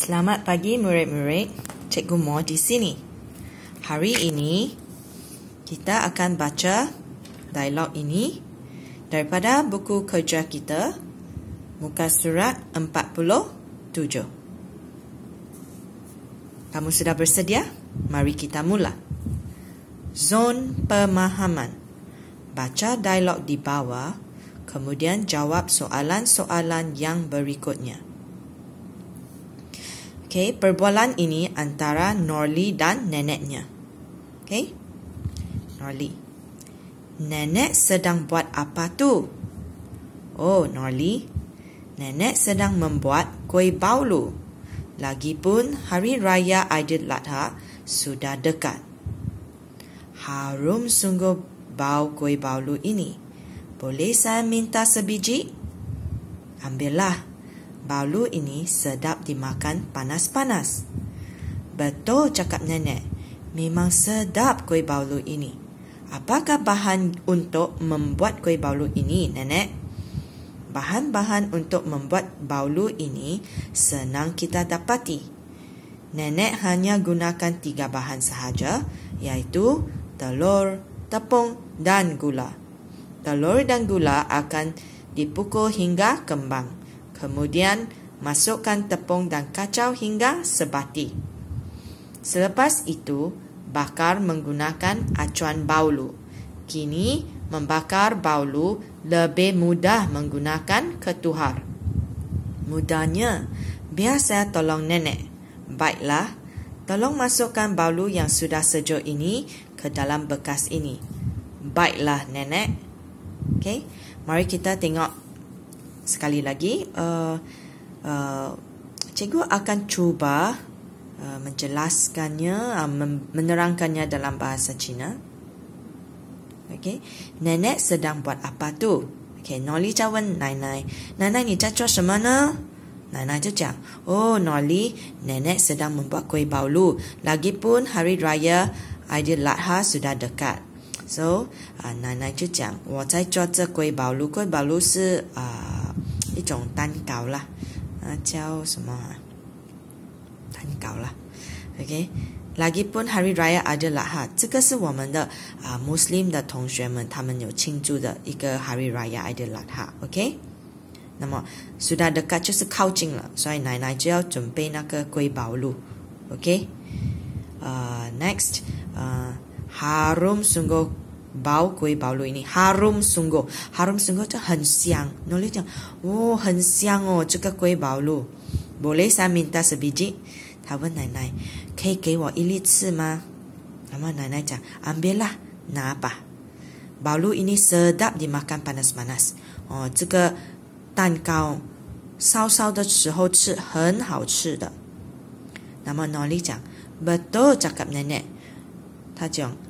Selamat pagi murid-murid, Cikgu Mo di sini. Hari ini, kita akan baca dialog ini daripada buku kerja kita, muka surat 47. Kamu sudah bersedia? Mari kita mula. Zon pemahaman. Baca dialog di bawah, kemudian jawab soalan-soalan yang berikutnya. Okay, perbualan ini antara Norli dan neneknya. Okay, Norli. Nenek sedang buat apa tu? Oh, Norli. Nenek sedang membuat kuih baulu. Lagipun Hari Raya Aidiladha sudah dekat. Harum sungguh bau kuih baulu ini. Boleh saya minta sebiji? Ambillah balu ini sedap dimakan panas-panas. Betul cakap nenek. Memang sedap kuih balu ini. Apakah bahan untuk membuat kuih balu ini, nenek? Bahan-bahan untuk membuat balu ini senang kita dapati. Nenek hanya gunakan tiga bahan sahaja iaitu telur, tepung dan gula. Telur dan gula akan dipukul hingga kembang. Kemudian, masukkan tepung dan kacau hingga sebati. Selepas itu, bakar menggunakan acuan baulu. Kini, membakar baulu lebih mudah menggunakan ketuhar. Mudahnya, biar saya tolong nenek. Baiklah, tolong masukkan baulu yang sudah sejuk ini ke dalam bekas ini. Baiklah, nenek. Okay, mari kita tengok sekali lagi uh, uh, cikgu akan cuba uh, menjelaskannya uh, menerangkannya dalam bahasa Cina okey nenek sedang buat apa tu okey noli jawab nenek nenek ni jatuh sama na Nenek tu cakap, oh Noli, nenek sedang membuat kuih baulu. Lagipun hari raya Aidiladha sudah dekat. So, uh, nenek tu cakap, saya buat kuih baulu. Kuih baulu adalah... Uh, 一种蛋糕啦，啊叫什么蛋糕啦？OK，拉吉普·哈利拉雅·阿德尔拉哈，这个是我们的啊穆斯林的同学们，他们有庆祝的一个哈利拉雅·阿德尔拉哈。OK，那么苏达的卡就是靠近了，所以奶奶就要准备那个瑰宝露。OK，呃，next，呃，哈姆·孙戈。bau kuih balu ini harum sungguh. Harum sungguh itu 很香. Nolly cakap, oh, 很香哦，这个龟宝露。Boleh oh, saya minta sebiji? Dia tanya nenek, boleh beri saya satu kali ke? Lalu nenek cakap, ambillah, nampak. Balu ini sedap dimakan panas-panas. Oh, ini kacang kacang. Sau-sau di saat itu, sangat enak. Lalu Nolly cakap, betul cakap nenek. Dia cakap,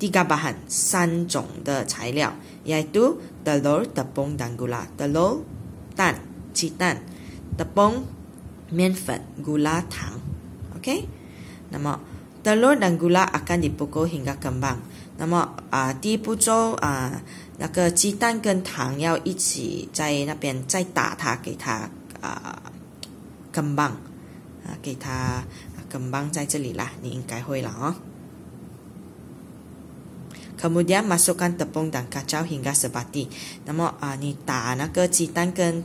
第三种的材料，也就是打卵、打崩、打固拉、打卵、蛋、鸡蛋、打崩、面粉、固拉糖，OK。那么打 l 打 r 拉，akan dipukul hingga kembang。那么啊，第一步骤啊，那个鸡蛋跟糖要一起在那边再打它，给它啊 k e 啊，给它 k e 在这里啦，你应该会了啊。kemudian masukkan tepung dan kacau hingga sebati. Namo ah, ni ta na ke jidan gen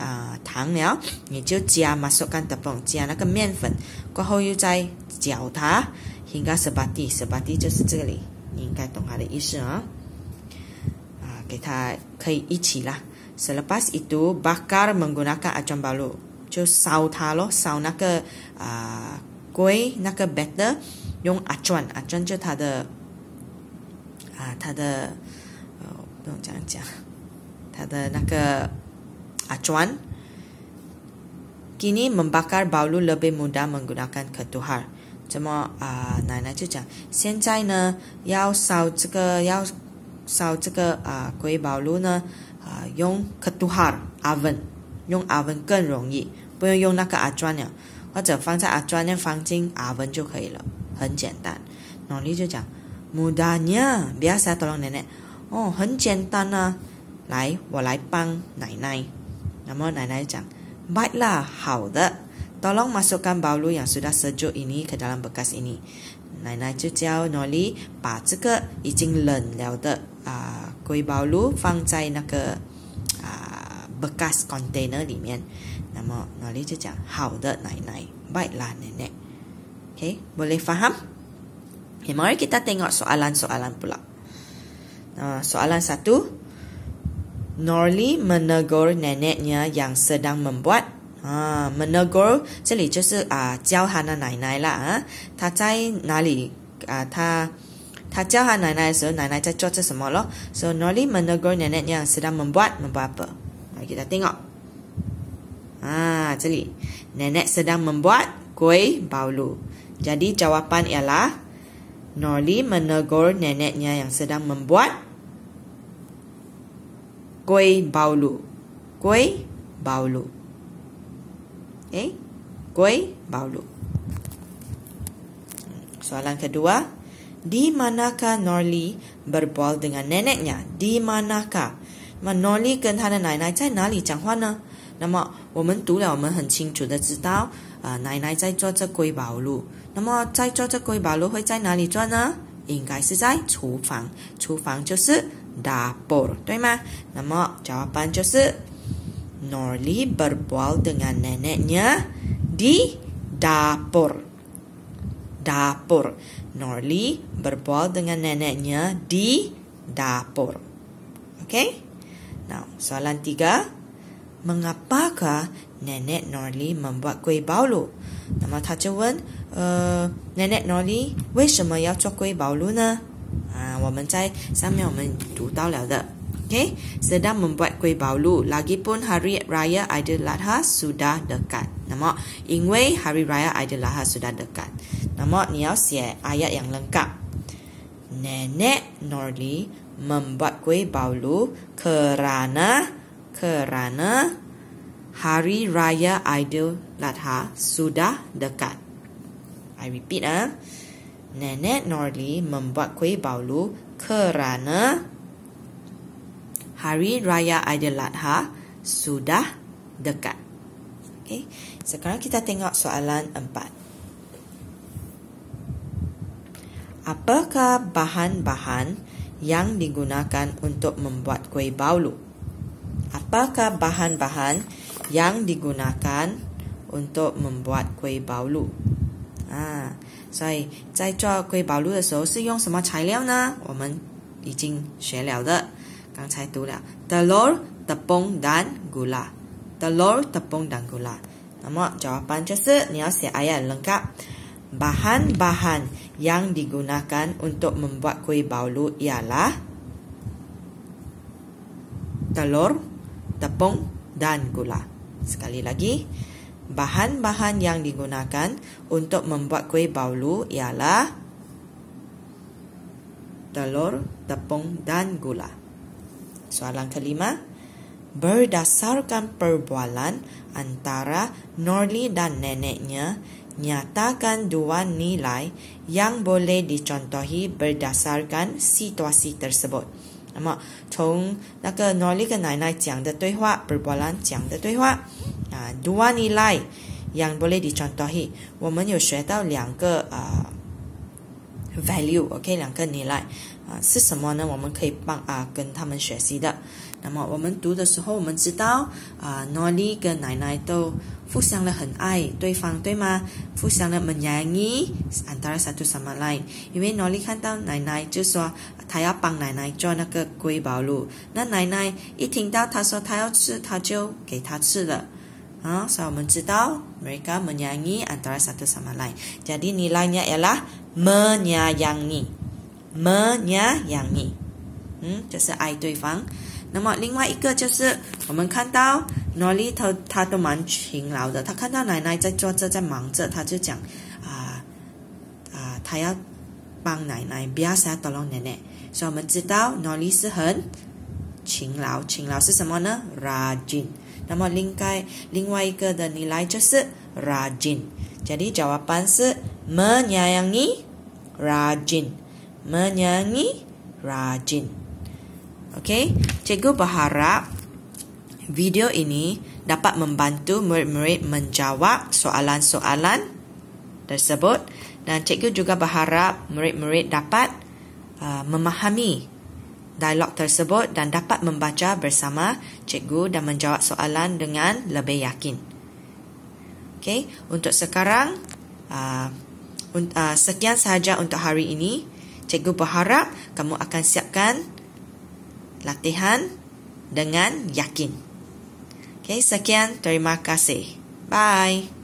uh, tang liao, ya. ni jiu jia masukkan tepung, jia na ke mian fen, guo hou yu zai jiao ta hingga sebati. Sebati jiu shi zhe li, ni ingai dong ha de yi shi a. Ah, ge ta ke yi qi la. Selepas itu bakar menggunakan acuan balu. Jiu sao ta lo, sao na ke ah uh, kuih, na ke batter, yong acuan. Acuan jiu ta de 啊，他的，呃，不用这样讲，他的那个阿砖，今年 membakar balu lebih mudah menggunakan ketuhar。怎么啊？奶奶就讲，现在呢，要烧这个要烧这个啊，龟 balu 呢，啊，用 ketuhar，阿文，用阿文更容易，不用用那个阿砖了，或者放在阿砖那放进阿文就可以了，很简单。努力就讲。Mudanya, biasa tolong nenek. Oh, hencentan lah. Lai, wo lai pang nai nai. Namo nai nai jang. Baiklah, hao de. Tolong masukkan baulu yang sudah sejuk ini ke dalam bekas ini. Nai nai ju jiao noli, ba zike ijing len liao de ah, kui baulu fang zai naka ah, bekas container li mian. Namo noli ju jiao, hao de nai nai. Baiklah, nenek. Okay, boleh faham? Okay, mari kita tengok soalan-soalan pula. Uh, soalan satu. Norli menegur neneknya yang sedang membuat. Uh, menegur, jadi uh, jauh hana nainai lah. Uh. Ah. Tak nali. Uh, ta, ta jauh hana nainai so nainai tak cuaca semua lo. So Norli menegur neneknya yang sedang membuat. Membuat apa? Mari kita tengok. Ah, jadi nenek sedang membuat kuih baulu. Jadi jawapan ialah Norli menegur neneknya yang sedang membuat kuih baulu. Kuih baulu. Eh? Kuih baulu. Soalan kedua. Di manakah Norli berbual dengan neneknya? Di manakah? Ma Norli dan nenek di mana? Jangan huan. Nama, kita dulu, kita sangat jelas tahu. 呃，奶奶在做这瑰宝露。那么在做这瑰宝露会在哪里做呢？应该是在厨房，厨房就是 dapur，对吗？那么 jawapan 就是 Norli berbual dengan neneknya di dapur. dapur. Norli berbual dengan neneknya di dapur. Okay? Now, soalan tiga mengapakah Nenek Norli membuat kuih baulu? Nama dia uh, eh, Nenek Norli, mengapa nak buat kuih baulu? Kita ha, Okay, sedang membuat kuih baulu. Lagipun hari raya Aidiladha sudah dekat. Nama, ingwei hari raya Aidiladha sudah dekat. Nama, ni sia ayat yang lengkap. Nenek Norli membuat kuih baulu kerana kerana Hari Raya Aidiladha sudah dekat. I repeat ah. Nenek Norli membuat kuih baulu kerana Hari Raya Aidiladha sudah dekat. Okay. Sekarang kita tengok soalan empat. Apakah bahan-bahan yang digunakan untuk membuat kuih baulu? apakah bahan-bahan yang digunakan untuk membuat kuih baulu? Ah, jadi, jadi, jual kuih baulu 的时候是用什么材料呢？我们已经学了的，刚才读了 telur, tepung dan gula, telur, tepung dan gula. 那么 jawapan 就是你要写 ayat lengkap. Bahan-bahan yang digunakan untuk membuat kuih baulu ialah telur, tepung dan gula. Sekali lagi, bahan-bahan yang digunakan untuk membuat kuih baulu ialah telur, tepung dan gula. Soalan kelima, berdasarkan perbualan antara Norli dan neneknya, nyatakan dua nilai yang boleh dicontohi berdasarkan situasi tersebut. 那么从那个诺丽跟奶奶讲的对话，布波兰讲的对话啊，读完以来，杨伯雷 t 传达器，我们有学到两个啊。value，OK，两个你来啊？是什么呢？我们可以帮啊，跟他们学习的。那么我们读的时候，我们知道啊，诺丽跟奶奶都互相的很爱对方，对吗？互相的 menyayangi sama antara satu lain。因为诺丽看到奶奶就说，她要帮奶奶做那个龟宝露。那奶奶一听到她说她要吃，她就给她吃了啊。所以我们知道，mereka menyangi antara satu sama lain，jadi nilai nya i a l a h 么呀养你，么呀养你，嗯，就是爱对方。那么另外一个就是我们看到诺丽，他他都蛮勤劳的。他看到奶奶在做着，在忙着，他就讲啊啊，他要帮奶奶，不要晒到老奶奶。所以我们知道诺丽是很勤劳，勤劳是什么呢？拉筋。那么另外另外一个的 nilai 就是拉筋。这里答案是么呀养你。rajin. Menyanyi rajin. Okey, cikgu berharap video ini dapat membantu murid-murid menjawab soalan-soalan tersebut dan cikgu juga berharap murid-murid dapat uh, memahami dialog tersebut dan dapat membaca bersama cikgu dan menjawab soalan dengan lebih yakin. Okey, untuk sekarang uh, uh, sekian sahaja untuk hari ini. Cikgu berharap kamu akan siapkan latihan dengan yakin. Okay, sekian. Terima kasih. Bye.